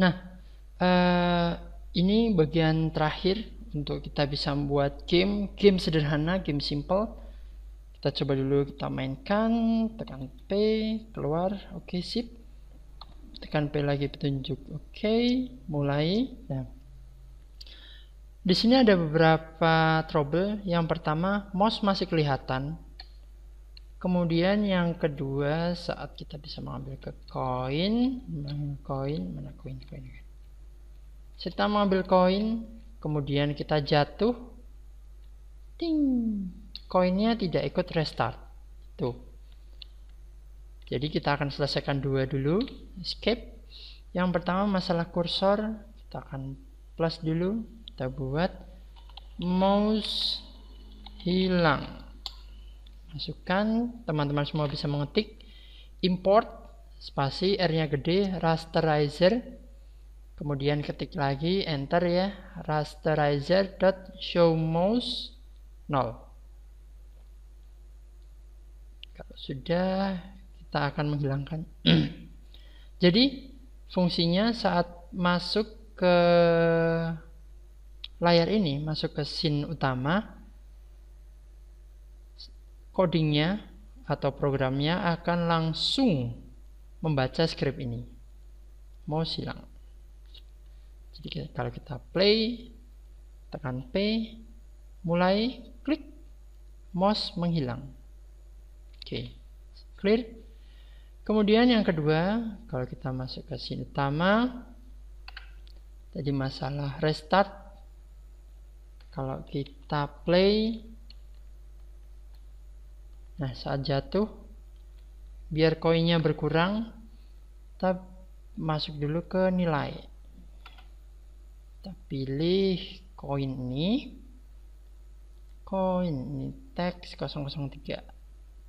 Nah, uh, ini bagian terakhir untuk kita bisa membuat game, game sederhana, game simple. Kita coba dulu kita mainkan, tekan P, keluar, oke okay, sip. Tekan P lagi petunjuk, oke, okay, mulai. Nah. Di sini ada beberapa trouble. Yang pertama, mouse masih kelihatan, Kemudian yang kedua saat kita bisa mengambil ke koin, koin mana koin koin. Kita mengambil koin, kemudian kita jatuh, ting, koinnya tidak ikut restart. Tuh. Jadi kita akan selesaikan dua dulu, escape. Yang pertama masalah kursor, kita akan plus dulu, kita buat mouse hilang masukkan teman-teman semua bisa mengetik import spasi R nya gede rasterizer kemudian ketik lagi enter ya rasterizer dot show mouse 0 kalau sudah kita akan menghilangkan jadi fungsinya saat masuk ke layar ini masuk ke scene utama codingnya atau programnya akan langsung membaca script ini. Mau silang. Jadi kalau kita play, tekan P, mulai klik, mouse menghilang. Oke, okay. clear. Kemudian yang kedua, kalau kita masuk ke sini utama, tadi masalah restart. Kalau kita play, Nah, saat jatuh, biar koinnya berkurang, kita masuk dulu ke nilai. Kita pilih koin ini. Koin ini teks 003.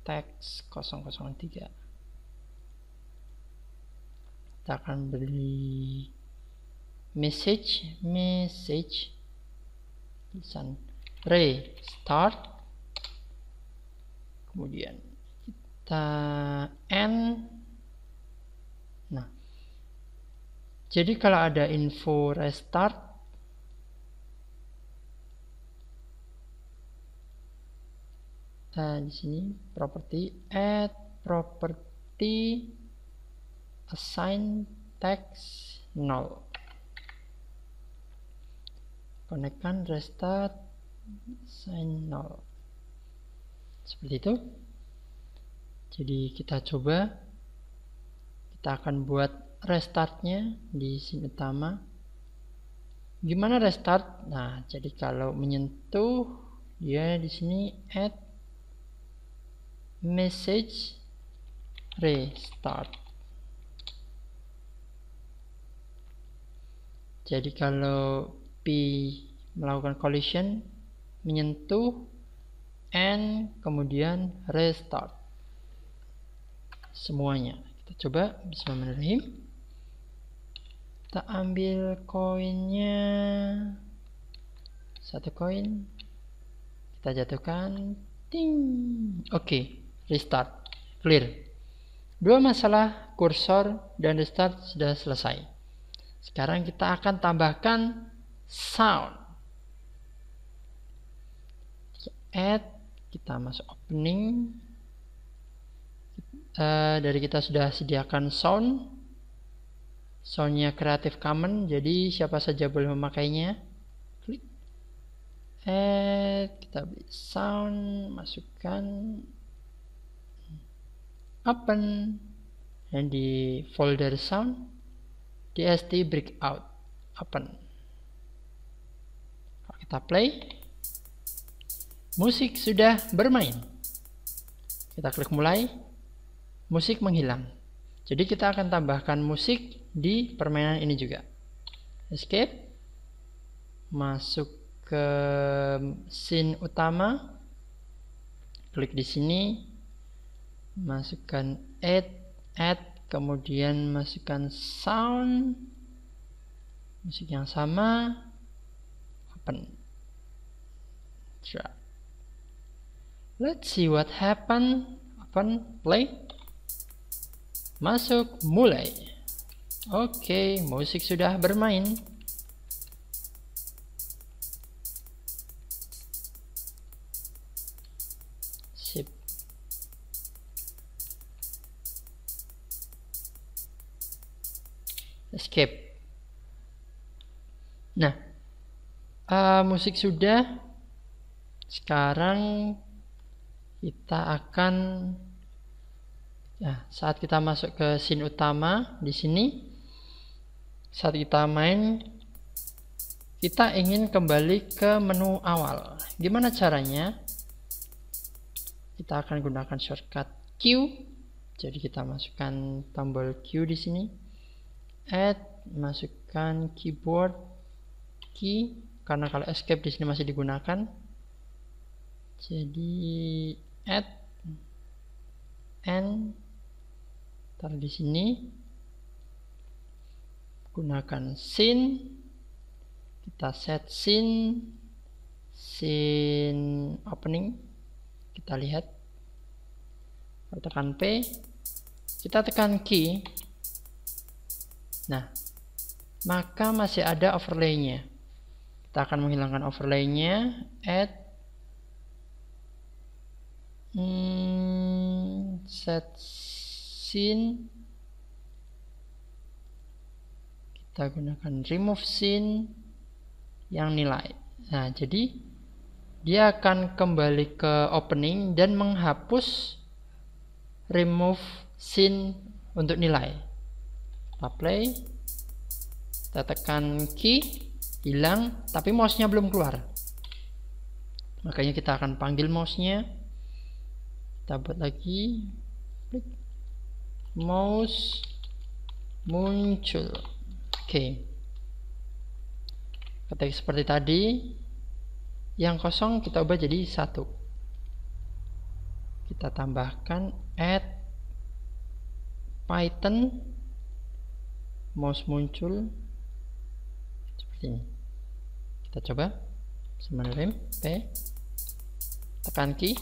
Teks 003. Kita akan beli message, message, tulisan restart kemudian kita n nah jadi kalau ada info restart nah di sini property add property assign text null konekkan restart sign null seperti itu jadi kita coba kita akan buat restartnya di sini utama gimana restart nah jadi kalau menyentuh dia ya, di sini add message restart jadi kalau P melakukan collision menyentuh and kemudian restart semuanya kita coba bismillahirrahmanirrahim kita ambil koinnya satu koin kita jatuhkan ting oke okay. restart clear dua masalah kursor dan restart sudah selesai sekarang kita akan tambahkan sound add kita masuk opening uh, dari kita sudah sediakan sound soundnya Creative common jadi siapa saja boleh memakainya klik add kita beli sound masukkan open dan di folder sound dst breakout open kita play Musik sudah bermain. Kita klik mulai. Musik menghilang. Jadi kita akan tambahkan musik di permainan ini juga. Escape. Masuk ke scene utama. Klik di sini. Masukkan add, add, kemudian masukkan sound. Musik yang sama. Open. Drag. Let's see what happen. Open, play. Masuk, mulai. Oke, musik sudah bermain. Sip. Escape. Nah, uh, musik sudah. Sekarang kita akan ya, saat kita masuk ke scene utama di sini saat kita main kita ingin kembali ke menu awal gimana caranya kita akan gunakan shortcut Q jadi kita masukkan tombol Q di sini add masukkan keyboard key karena kalau escape di sini masih digunakan jadi add and taruh di sini gunakan sin kita set sin sin opening kita lihat kita tekan P kita tekan key nah maka masih ada overlaynya kita akan menghilangkan overlaynya add Hmm, set scene. kita gunakan remove scene yang nilai. Nah, jadi dia akan kembali ke opening dan menghapus remove scene untuk nilai. Kita play. Kita tekan key, hilang, tapi mouse-nya belum keluar. Makanya kita akan panggil mouse-nya kita buat lagi klik mouse muncul oke okay. ketik seperti tadi yang kosong kita ubah jadi satu kita tambahkan add python mouse muncul seperti ini kita coba sebenarnya p tekan key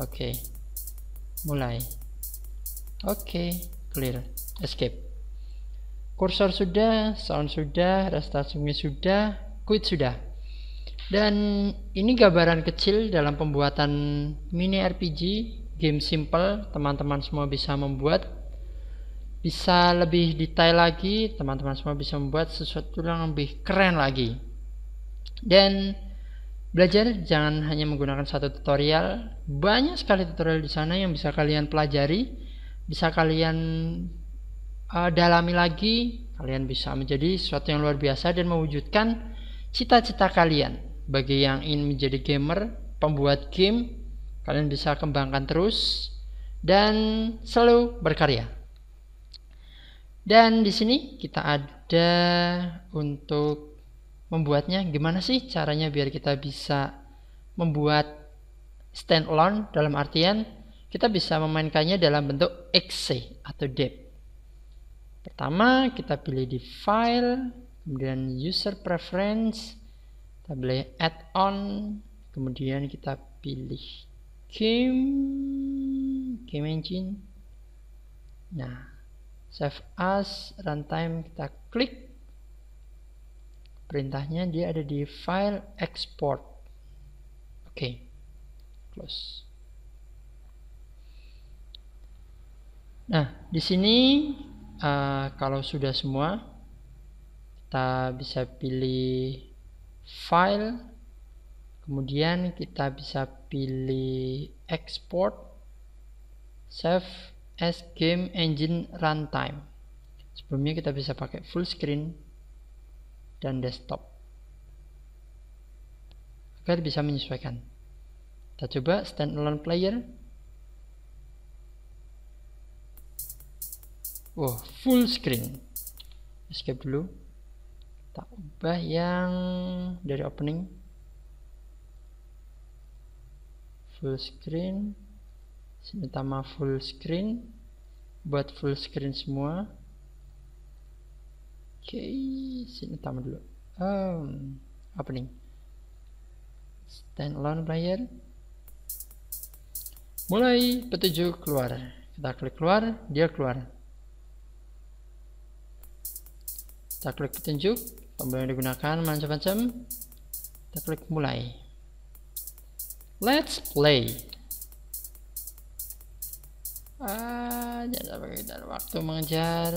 Oke. Okay. Mulai. Oke, okay. clear. Escape. Kursor sudah, sound sudah, resta sudah, quit sudah. Dan ini gambaran kecil dalam pembuatan mini RPG, game simple, teman-teman semua bisa membuat. Bisa lebih detail lagi, teman-teman semua bisa membuat sesuatu yang lebih keren lagi. Dan Belajar jangan hanya menggunakan satu tutorial, banyak sekali tutorial di sana yang bisa kalian pelajari, bisa kalian uh, dalami lagi, kalian bisa menjadi sesuatu yang luar biasa dan mewujudkan cita-cita kalian. Bagi yang ingin menjadi gamer, pembuat game, kalian bisa kembangkan terus dan selalu berkarya. Dan di sini kita ada untuk membuatnya. Gimana sih caranya biar kita bisa membuat stand alone dalam artian kita bisa memainkannya dalam bentuk exe atau dep. Pertama kita pilih di file, kemudian user preference, kita pilih add-on, kemudian kita pilih game, game engine. Nah, save as, runtime kita klik perintahnya dia ada di file export oke okay. close nah di sini uh, kalau sudah semua kita bisa pilih file kemudian kita bisa pilih export save as game engine runtime sebelumnya kita bisa pakai full screen dan desktop agar bisa menyesuaikan. Kita coba standalone player. Wow, full screen. Escape dulu. Kita ubah yang dari opening. Full screen. Sini tambah full screen. Buat full screen semua. Oke, okay, sini tambah dulu. Um, apa Stand alone player. Mulai petunjuk keluar. Kita klik keluar, dia keluar. Kita klik petunjuk, tombol yang digunakan macam-macam. Kita klik mulai. Let's play. Ah, jangan sampai kita waktu mengejar.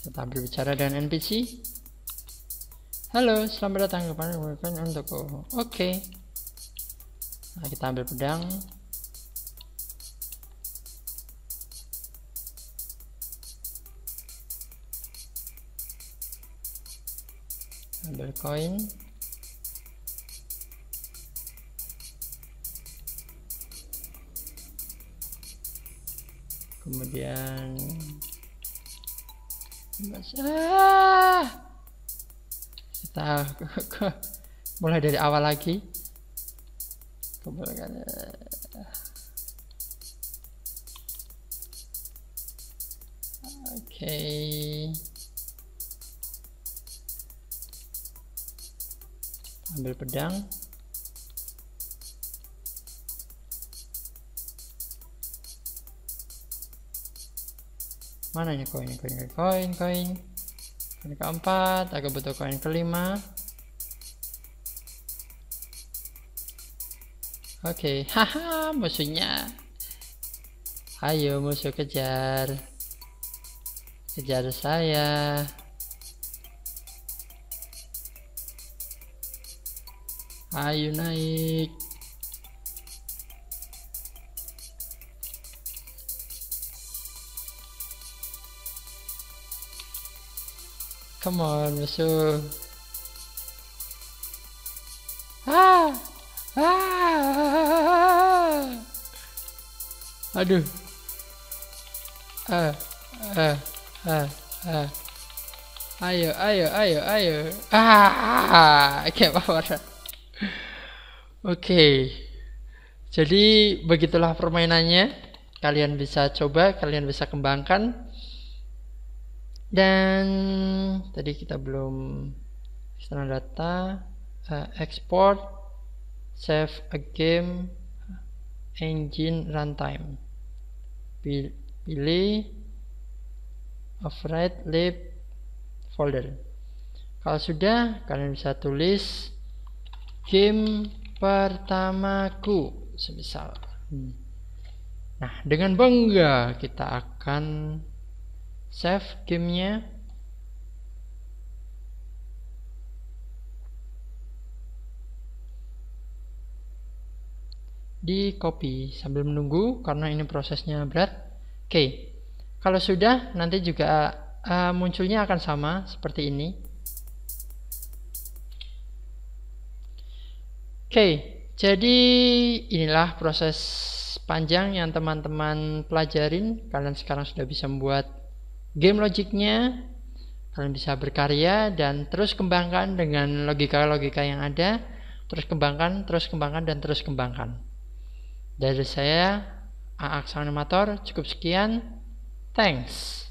Tetap berbicara dengan NPC. Halo, selamat datang kemarin weapon untuk Oke. Okay. Nah, kita ambil pedang. Ambil koin. kemudian ah. kita mulai dari awal lagi oke okay. ambil pedang mana koin koin koin koin koin koin keempat aku butuh koin kelima oke okay. haha musuhnya ayo musuh kejar kejar saya ayo naik Come on, monsieur. Ah! Ah! Aduh. Ah, ah, ah, ah. Ayo, ayo, ayo, ayo. Ah, kayak apa Oke. Jadi begitulah permainannya. Kalian bisa coba, kalian bisa kembangkan dan tadi kita belum external data uh, export save a game engine runtime pilih override lib folder kalau sudah kalian bisa tulis game pertamaku semisal hmm. nah dengan bangga kita akan save gamenya di copy sambil menunggu karena ini prosesnya berat oke kalau sudah nanti juga uh, munculnya akan sama seperti ini oke jadi inilah proses panjang yang teman-teman pelajarin kalian sekarang sudah bisa membuat game logiknya kalian bisa berkarya dan terus kembangkan dengan logika-logika yang ada terus kembangkan terus kembangkan dan terus kembangkan dari saya Aaksa Animator cukup sekian thanks